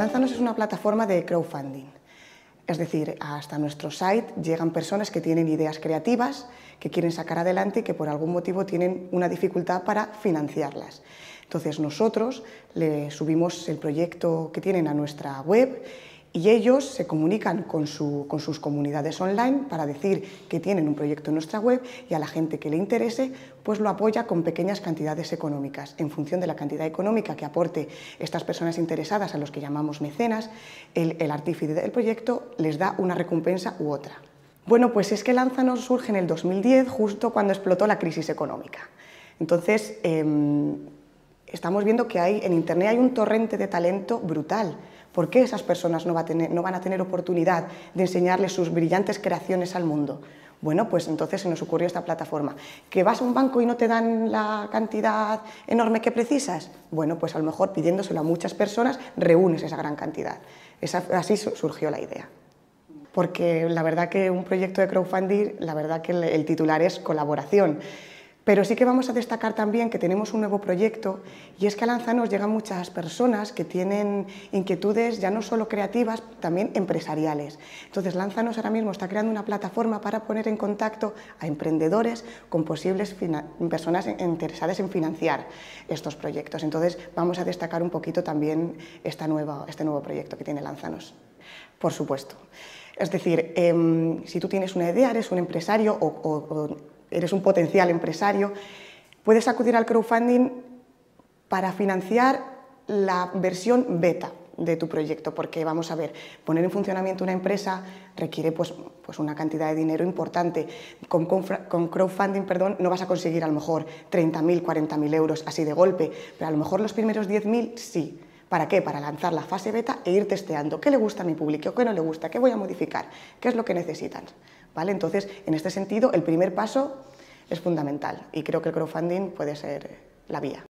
Lanzanos es una plataforma de crowdfunding. Es decir, hasta nuestro site llegan personas que tienen ideas creativas, que quieren sacar adelante y que por algún motivo tienen una dificultad para financiarlas. Entonces nosotros le subimos el proyecto que tienen a nuestra web y ellos se comunican con, sus comunidades online para decir que tienen un proyecto en nuestra web y a la gente que le interese, pues lo apoya con pequeñas cantidades económicas. En función de la cantidad económica que aporte estas personas interesadas, a los que llamamos mecenas, el, artífice del proyecto les da una recompensa u otra. Bueno, pues es que Lanzanos surge en el 2010, justo cuando explotó la crisis económica. Entonces, em, estamos viendo que hay, en Internet hay un torrente de talento brutal ¿Por qué esas personas no, a tener, no van a tener oportunidad de enseñarles sus brillantes creaciones al mundo? Bueno, pues entonces se nos ocurrió esta plataforma. ¿Que vas a un banco y no te dan la cantidad enorme que precisas? Bueno, pues a lo mejor pidiéndoselo a muchas personas reúnes esa gran cantidad. así surgió la idea. Porque la verdad que un proyecto de crowdfunding, la verdad que el titular es colaboración. Pero sí que vamos a destacar también que tenemos un nuevo proyecto y es que a Lanzanos llegan muchas personas que tienen inquietudes ya no solo creativas, también empresariales. Entonces Lanzanos ahora mismo está creando una plataforma para poner en contacto a emprendedores con posibles personas interesadas en financiar estos proyectos. Entonces vamos a destacar un poquito también esta nueva, este nuevo proyecto que tiene Lanzanos. Por supuesto. Es decir, em, si tú tienes una idea, eres un empresario o eres un potencial empresario, puedes acudir al crowdfunding para financiar la versión beta de tu proyecto, porque vamos a ver, poner en funcionamiento una empresa requiere pues, pues una cantidad de dinero importante. Con, crowdfunding perdón, no vas a conseguir a lo mejor 30.000, 40.000 euros así de golpe, pero a lo mejor los primeros 10.000 sí. ¿Para qué? Para lanzar la fase beta e ir testeando qué le gusta a mi público, qué no le gusta, qué voy a modificar, qué es lo que necesitan. ¿Vale? Entonces, en este sentido, el primer paso es fundamental y creo que el crowdfunding puede ser la vía.